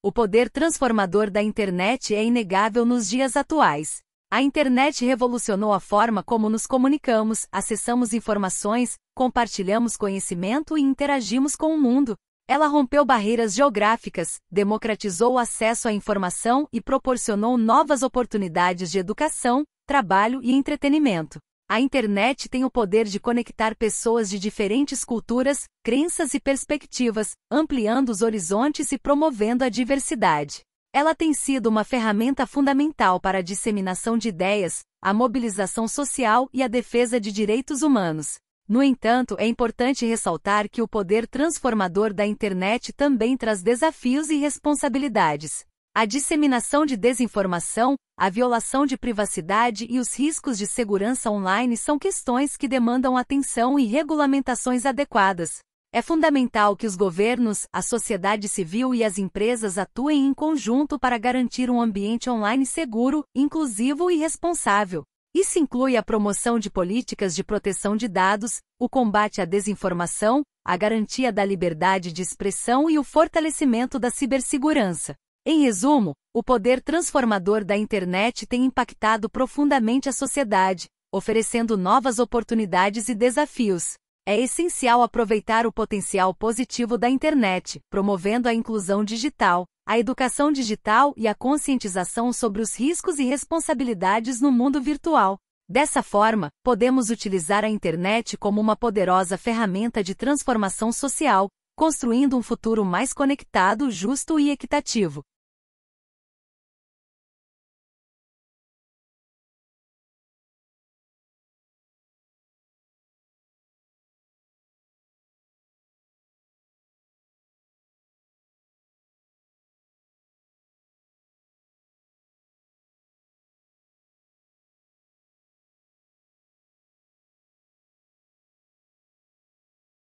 O poder transformador da internet é inegável nos dias atuais. A internet revolucionou a forma como nos comunicamos, acessamos informações, compartilhamos conhecimento e interagimos com o mundo. Ela rompeu barreiras geográficas, democratizou o acesso à informação e proporcionou novas oportunidades de educação, trabalho e entretenimento. A internet tem o poder de conectar pessoas de diferentes culturas, crenças e perspectivas, ampliando os horizontes e promovendo a diversidade. Ela tem sido uma ferramenta fundamental para a disseminação de ideias, a mobilização social e a defesa de direitos humanos. No entanto, é importante ressaltar que o poder transformador da internet também traz desafios e responsabilidades a disseminação de desinformação, a violação de privacidade e os riscos de segurança online são questões que demandam atenção e regulamentações adequadas. É fundamental que os governos, a sociedade civil e as empresas atuem em conjunto para garantir um ambiente online seguro, inclusivo e responsável. Isso inclui a promoção de políticas de proteção de dados, o combate à desinformação, a garantia da liberdade de expressão e o fortalecimento da cibersegurança. Em resumo, o poder transformador da internet tem impactado profundamente a sociedade, oferecendo novas oportunidades e desafios. É essencial aproveitar o potencial positivo da internet, promovendo a inclusão digital, a educação digital e a conscientização sobre os riscos e responsabilidades no mundo virtual. Dessa forma, podemos utilizar a internet como uma poderosa ferramenta de transformação social, construindo um futuro mais conectado, justo e equitativo.